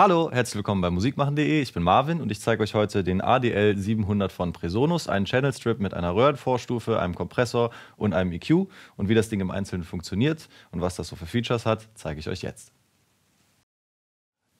Hallo, herzlich willkommen bei musikmachen.de. Ich bin Marvin und ich zeige euch heute den ADL 700 von Presonus, einen Channel Strip mit einer Röhrenvorstufe, einem Kompressor und einem EQ. Und wie das Ding im Einzelnen funktioniert und was das so für Features hat, zeige ich euch jetzt.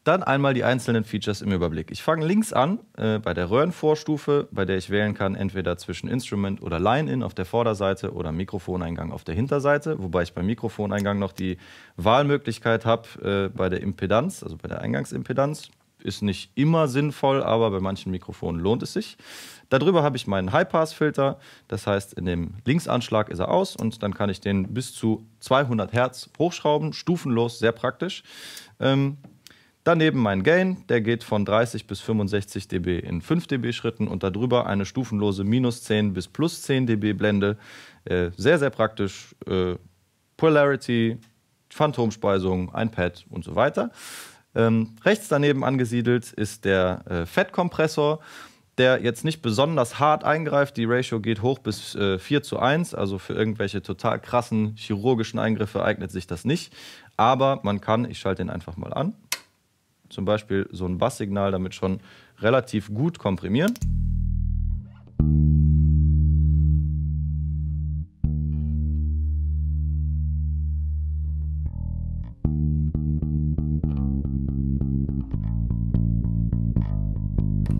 Dann einmal die einzelnen Features im Überblick. Ich fange links an äh, bei der Röhrenvorstufe, bei der ich wählen kann, entweder zwischen Instrument oder Line-In auf der Vorderseite oder Mikrofoneingang auf der Hinterseite, wobei ich beim Mikrofoneingang noch die Wahlmöglichkeit habe äh, bei der Impedanz, also bei der Eingangsimpedanz. Ist nicht immer sinnvoll, aber bei manchen Mikrofonen lohnt es sich. Darüber habe ich meinen High-Pass-Filter, das heißt, in dem Linksanschlag ist er aus und dann kann ich den bis zu 200 Hertz hochschrauben, stufenlos, sehr praktisch. Ähm, Daneben mein Gain, der geht von 30 bis 65 dB in 5 dB Schritten und darüber eine stufenlose minus 10 bis plus 10 dB Blende. Äh, sehr, sehr praktisch. Äh, Polarity, Phantomspeisung, ein Pad und so weiter. Ähm, rechts daneben angesiedelt ist der äh, Fettkompressor, der jetzt nicht besonders hart eingreift. Die Ratio geht hoch bis 4 zu 1, also für irgendwelche total krassen chirurgischen Eingriffe eignet sich das nicht. Aber man kann, ich schalte den einfach mal an, zum Beispiel so ein Basssignal damit schon relativ gut komprimieren.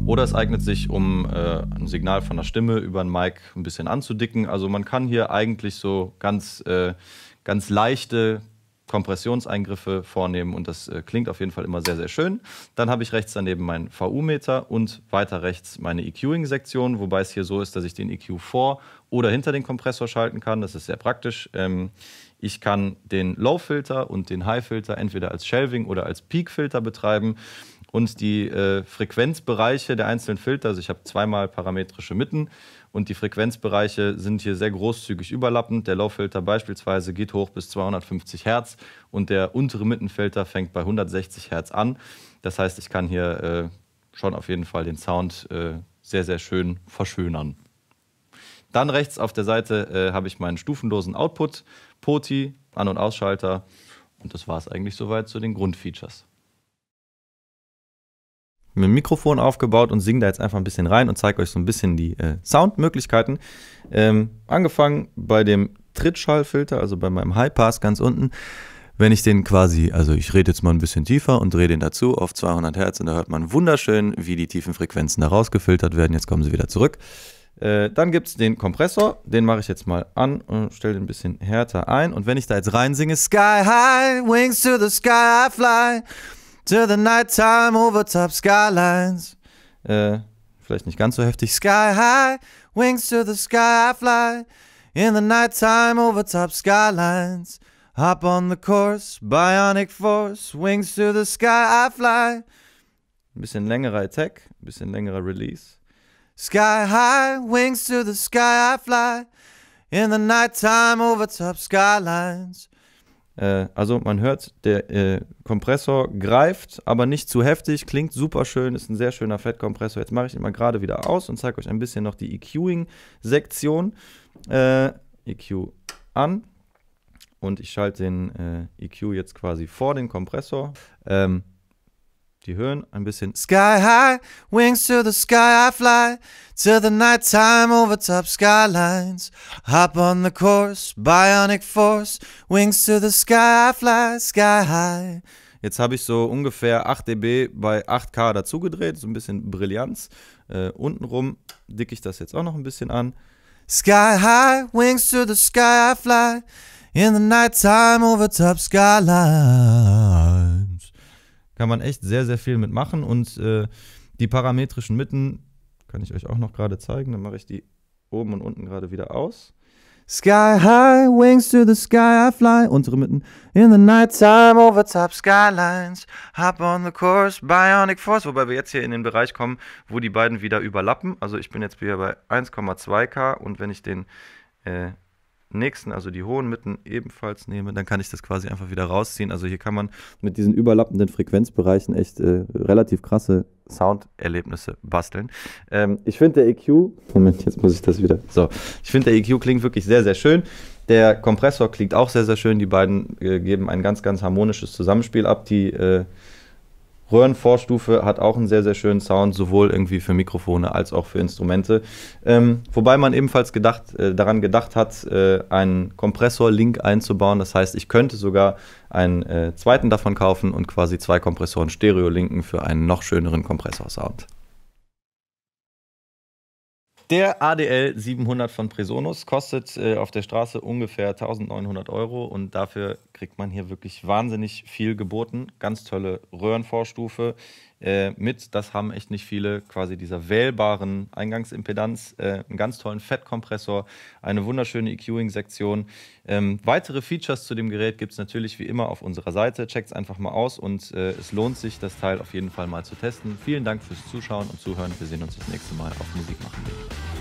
Oder es eignet sich, um äh, ein Signal von der Stimme über ein Mic ein bisschen anzudicken. Also man kann hier eigentlich so ganz, äh, ganz leichte Kompressionseingriffe vornehmen und das äh, klingt auf jeden Fall immer sehr, sehr schön. Dann habe ich rechts daneben meinen VU-Meter und weiter rechts meine EQing-Sektion, wobei es hier so ist, dass ich den EQ vor oder hinter den Kompressor schalten kann. Das ist sehr praktisch. Ähm, ich kann den Low-Filter und den High-Filter entweder als Shelving oder als Peak-Filter betreiben und die äh, Frequenzbereiche der einzelnen Filter, also ich habe zweimal parametrische Mitten und die Frequenzbereiche sind hier sehr großzügig überlappend. Der Lauffilter beispielsweise geht hoch bis 250 Hertz und der untere Mittenfilter fängt bei 160 Hertz an. Das heißt, ich kann hier äh, schon auf jeden Fall den Sound äh, sehr, sehr schön verschönern. Dann rechts auf der Seite äh, habe ich meinen stufenlosen Output, POTI, An- und Ausschalter und das war es eigentlich soweit zu den Grundfeatures mit dem Mikrofon aufgebaut und singe da jetzt einfach ein bisschen rein und zeige euch so ein bisschen die äh, Soundmöglichkeiten. Ähm, angefangen bei dem Trittschallfilter, also bei meinem Highpass ganz unten. Wenn ich den quasi, also ich rede jetzt mal ein bisschen tiefer und drehe den dazu auf 200 Hertz und da hört man wunderschön, wie die tiefen Frequenzen da rausgefiltert werden. Jetzt kommen sie wieder zurück. Äh, dann gibt es den Kompressor, den mache ich jetzt mal an und stelle den ein bisschen härter ein. Und wenn ich da jetzt reinsinge, Sky High, Wings to the Sky I Fly, To the nighttime over top skylines. Äh, vielleicht nicht ganz so heftig. Sky high, wings to the sky I fly. In the nighttime over top skylines. Hop on the course, bionic force, wings to the sky I fly. Ein bisschen längerer Attack, ein bisschen längerer Release. Sky high, wings to the sky I fly. In the nighttime over top skylines. Äh, also man hört, der äh, Kompressor greift, aber nicht zu heftig, klingt super schön, ist ein sehr schöner Fettkompressor. Jetzt mache ich ihn mal gerade wieder aus und zeige euch ein bisschen noch die EQing-Sektion. Äh, EQ an und ich schalte den äh, EQ jetzt quasi vor den Kompressor. Ähm, die hören ein bisschen Sky High, Wings to the Sky I fly, to the night time over top skylines. Hop on the course, Bionic Force, Wings to the Sky I fly, Sky High. Jetzt habe ich so ungefähr 8 dB bei 8K dazugedreht, so ein bisschen Brillanz. Äh, untenrum dicke ich das jetzt auch noch ein bisschen an. Sky high, wings to the sky I fly, in the night time over top skyline. Kann man echt sehr, sehr viel mitmachen und äh, die parametrischen Mitten kann ich euch auch noch gerade zeigen. Dann mache ich die oben und unten gerade wieder aus. Sky high, wings to the sky I fly. Unsere Mitten. In the nighttime over top skylines. Hop on the course, bionic force. Wobei wir jetzt hier in den Bereich kommen, wo die beiden wieder überlappen. Also ich bin jetzt wieder bei 1,2k und wenn ich den äh, nächsten, also die hohen Mitten ebenfalls nehme, dann kann ich das quasi einfach wieder rausziehen. Also hier kann man mit diesen überlappenden Frequenzbereichen echt äh, relativ krasse Sounderlebnisse basteln. Ähm, ich finde der EQ, Moment, jetzt muss ich das wieder. So, ich finde der EQ klingt wirklich sehr, sehr schön. Der Kompressor klingt auch sehr, sehr schön. Die beiden äh, geben ein ganz, ganz harmonisches Zusammenspiel ab. Die äh, Röhrenvorstufe hat auch einen sehr, sehr schönen Sound, sowohl irgendwie für Mikrofone als auch für Instrumente. Ähm, wobei man ebenfalls gedacht, äh, daran gedacht hat, äh, einen Kompressor-Link einzubauen. Das heißt, ich könnte sogar einen äh, zweiten davon kaufen und quasi zwei Kompressoren stereo linken für einen noch schöneren Kompressorsound. Der ADL 700 von Presonus kostet äh, auf der Straße ungefähr 1900 Euro und dafür kriegt man hier wirklich wahnsinnig viel geboten. Ganz tolle Röhrenvorstufe. Äh, mit, das haben echt nicht viele, quasi dieser wählbaren Eingangsimpedanz, äh, einen ganz tollen Fettkompressor, eine wunderschöne EQing-Sektion. Ähm, weitere Features zu dem Gerät gibt es natürlich wie immer auf unserer Seite. Checkt es einfach mal aus und äh, es lohnt sich, das Teil auf jeden Fall mal zu testen. Vielen Dank fürs Zuschauen und Zuhören. Wir sehen uns das nächste Mal auf Musik machen.